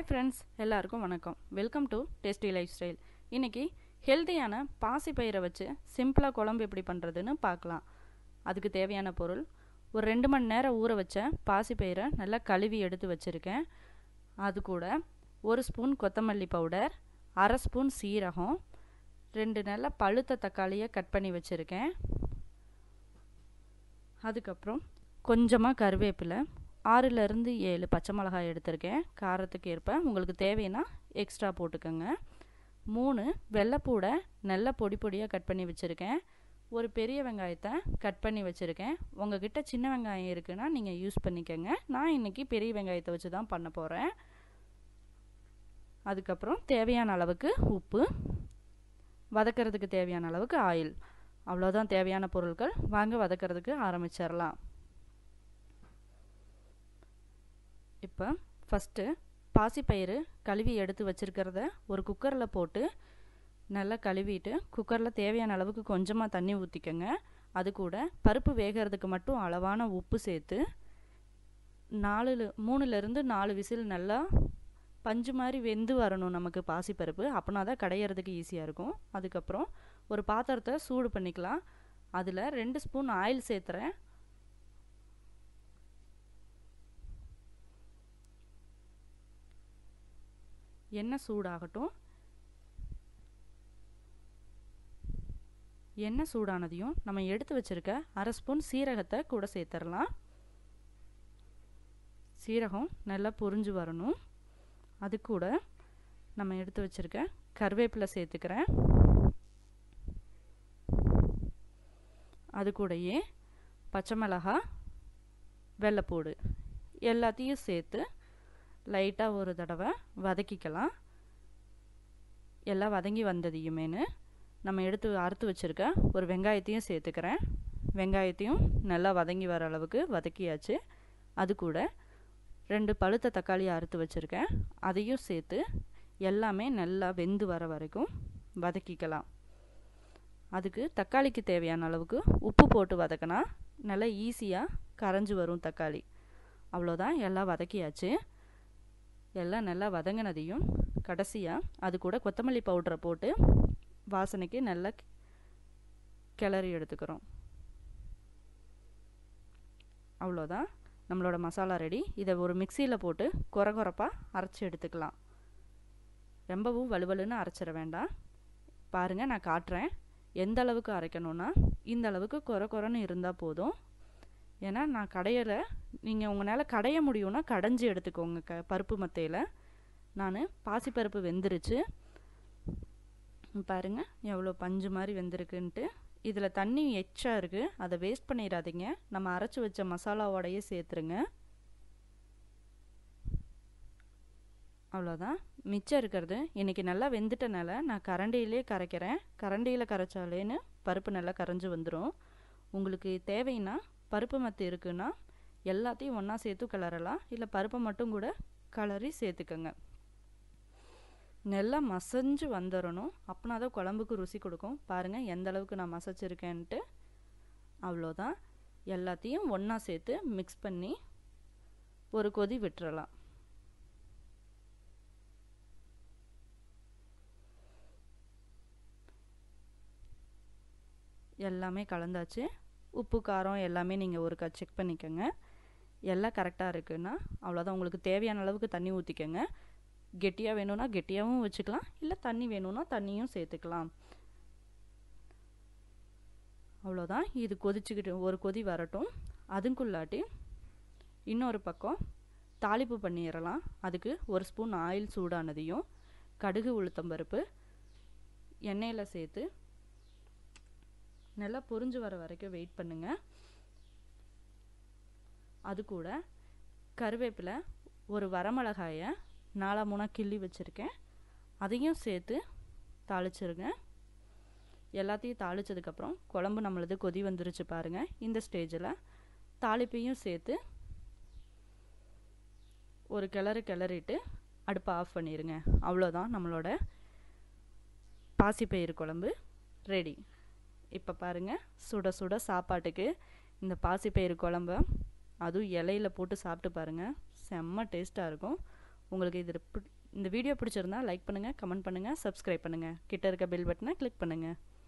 hi friends எல்லாருக்கும் வணக்கம் welcome to tasty life style இன்றைக்கி ஹெல்த்தியான பாசிப்பயிரை வச்சு சிம்பிளாக குழம்பு எப்படி பண்ணுறதுன்னு பார்க்கலாம் அதுக்கு தேவையான பொருள் ஒரு ரெண்டு மணி நேரம் ஊற வச்ச பாசிப்பயிரை நல்லா கழுவி எடுத்து வச்சுருக்கேன் அது கூட ஒரு ஸ்பூன் கொத்தமல்லி பவுடர் அரை ஸ்பூன் சீரகம் ரெண்டு நல்ல பழுத்த தக்காளியை கட் பண்ணி வச்சுருக்கேன் அதுக்கப்புறம் கொஞ்சமாக கருவேப்பிலை ஆறுலேருந்து ஏழு பச்சை மிளகாய் எடுத்திருக்கேன் காரத்துக்கு ஏற்ப உங்களுக்கு தேவைன்னா எக்ஸ்ட்ரா போட்டுக்கோங்க மூணு வெள்ளைப்பூடை நல்லா பொடி பொடியாக கட் பண்ணி வச்சுருக்கேன் ஒரு பெரிய வெங்காயத்தை கட் பண்ணி வச்சுருக்கேன் உங்ககிட்ட சின்ன வெங்காயம் இருக்குன்னா நீங்கள் யூஸ் பண்ணிக்கோங்க நான் இன்றைக்கி பெரிய வெங்காயத்தை வச்சு தான் பண்ண போகிறேன் அதுக்கப்புறம் தேவையான அளவுக்கு உப்பு வதக்கிறதுக்கு தேவையான அளவுக்கு ஆயில் அவ்வளோதான் தேவையான பொருட்கள் வாங்க வதக்கிறதுக்கு ஆரம்பிச்சிடலாம் இப்போ ஃபஸ்ட்டு பாசிப்பயிறு கழுவி எடுத்து வச்சுருக்கிறத ஒரு குக்கரில் போட்டு நல்லா கழுவிட்டு குக்கரில் தேவையான அளவுக்கு கொஞ்சமாக தண்ணி ஊற்றிக்கோங்க அது கூட பருப்பு வேகிறதுக்கு மட்டும் அளவான உப்பு சேர்த்து நாலு மூணுலேருந்து நாலு விசில் நல்லா பஞ்சு மாதிரி வெந்து வரணும் நமக்கு பாசிப்பருப்பு அப்படின்னா தான் கடையிறதுக்கு ஈஸியாக இருக்கும் அதுக்கப்புறம் ஒரு பாத்திரத்தை சூடு பண்ணிக்கலாம் அதில் ரெண்டு ஸ்பூன் ஆயில் சேர்த்துறேன் எண்ணெய் சூடாகட்டும் எண்ணெய் சூடானதையும் நம்ம எடுத்து வச்சுருக்க அரை ஸ்பூன் சீரகத்தை கூட சேர்த்துடலாம் சீரகம் நல்லா பொரிஞ்சு வரணும் அது கூட நம்ம எடுத்து வச்சுருக்க கருவேப்பிலை சேர்த்துக்கிறேன் அது கூடயே பச்சை மிளகா வெள்ளைப்பூடு எல்லாத்தையும் சேர்த்து லைட்டாக ஒரு தடவை வதக்கிக்கலாம் எல்லாம் வதங்கி வந்ததையுமேனு நம்ம எடுத்து அறுத்து வச்சுருக்க ஒரு வெங்காயத்தையும் சேர்த்துக்கிறேன் வெங்காயத்தையும் நல்லா வதங்கி வர அளவுக்கு வதக்கியாச்சு அது கூட ரெண்டு பழுத்த தக்காளியை அறுத்து வச்சுருக்கேன் அதையும் சேர்த்து எல்லாமே நல்லா வெந்து வர வரைக்கும் வதக்கிக்கலாம் அதுக்கு தக்காளிக்கு தேவையான அளவுக்கு உப்பு போட்டு வதக்கினா நல்லா ஈஸியாக கரைஞ்சி வரும் தக்காளி அவ்வளோதான் எல்லாம் வதக்கியாச்சு எல்லாம் நல்லா வதங்கினதையும் கடைசியாக அது கூட கொத்தமல்லி பவுடரை போட்டு வாசனைக்கு நல்லா கிளறி எடுத்துக்கிறோம் அவ்வளோதான் நம்மளோட மசாலா ரெடி இதை ஒரு மிக்சியில் போட்டு குறை குறைப்பாக அரைச்சி எடுத்துக்கலாம் ரொம்பவும் வலுவலுன்னு அரைச்சிட வேண்டாம் பாருங்கள் நான் காட்டுறேன் எந்த அளவுக்கு அரைக்கணும்னா இந்த அளவுக்கு குறை குறைன்னு இருந்தால் போதும் ஏன்னா நான் கடையில் நீங்கள் உங்களால் கடைய முடியும்னா கடைஞ்சி எடுத்துக்கோங்க க பருப்பு மத்தையில் நான் பாசிப்பருப்பு வெந்துருச்சு பாருங்கள் எவ்வளோ பஞ்சு மாதிரி வெந்திருக்குன்ட்டு இதில் தண்ணி எச்சா இருக்குது அதை வேஸ்ட் பண்ணிடாதீங்க நம்ம அரைச்சி வச்ச மசாலாவோடையே சேர்த்துருங்க அவ்வளோதான் மிச்சம் இருக்கிறது இன்றைக்கி நல்லா வெந்துட்டனால நான் கரண்டியிலே கரைக்கிறேன் கரண்டியில் கரைச்சாலேன்னு பருப்பு நல்லா கரைஞ்சி வந்துடும் உங்களுக்கு தேவைன்னா பருப்பு மத்து இருக்குன்னா எல்லாத்தையும் ஒன்றா சேர்த்து கிளறலாம் இல்லை பருப்பை மட்டும் கூட கிளறி சேர்த்துக்கோங்க நல்லா மசஞ்சு வந்துடணும் அப்படின்னா தான் குழம்புக்கு ருசி கொடுக்கும் பாருங்கள் எந்த அளவுக்கு நான் மசச்சிருக்கேன்ட்டு அவ்வளோதான் எல்லாத்தையும் ஒன்றா சேர்த்து மிக்ஸ் பண்ணி ஒரு கொதி விட்டுறலாம் எல்லாமே கலந்தாச்சு உப்பு காரம் எல்லாமே நீங்கள் ஒருக்கா செக் பண்ணிக்கோங்க எல்லாம் கரெக்டாக இருக்குன்னா அவ்வளோதான் உங்களுக்கு தேவையான அளவுக்கு தண்ணி ஊற்றிக்கோங்க கெட்டியாக வேணும்னா கெட்டியாகவும் வச்சுக்கலாம் இல்லை தண்ணி வேணும்னா தண்ணியும் சேர்த்துக்கலாம் அவ்வளோதான் இது கொதிச்சுக்கிட்டு ஒரு கொதி வரட்டும் அதுக்குள்ளாட்டி இன்னொரு பக்கம் தாளிப்பு பண்ணிடலாம் அதுக்கு ஒரு ஸ்பூன் ஆயில் சூடானதையும் கடுகு உளுத்தம்பருப்பு எண்ணெயில் சேர்த்து நல்லா பொரிஞ்சு வர வரைக்கும் வெயிட் பண்ணுங்கள் அது கூட கருவேப்பிலை ஒரு வரமிளகாயை நாலா மூணாக கிள்ளி வச்சுருக்கேன் அதையும் சேர்த்து தாளிச்சிருங்க எல்லாத்தையும் தாளித்ததுக்கப்புறம் குழம்பு நம்மளது கொதி வந்துருச்சு பாருங்கள் இந்த ஸ்டேஜில் தாளிப்பையும் சேர்த்து ஒரு கிளறு கிளறிட்டு அடுப்பை ஆஃப் பண்ணிடுங்க அவ்வளோதான் நம்மளோட பாசிப்பயிறு குழம்பு ரெடி இப்போ பாருங்கள் சுட சுட சாப்பாட்டுக்கு இந்த பாசிப்பயிறு குழம்ப அதுவும் இலையில போட்டு சாப்பிட்டு பாருங்கள் செம்ம டேஸ்ட்டாக இருக்கும் உங்களுக்கு இது இந்த வீடியோ பிடிச்சிருந்தா லைக் பண்ணுங்கள் கமெண்ட் பண்ணுங்கள் சப்ஸ்கிரைப் பண்ணுங்கள் கிட்ட இருக்க பெல் பட்டனை கிளிக் பண்ணுங்கள்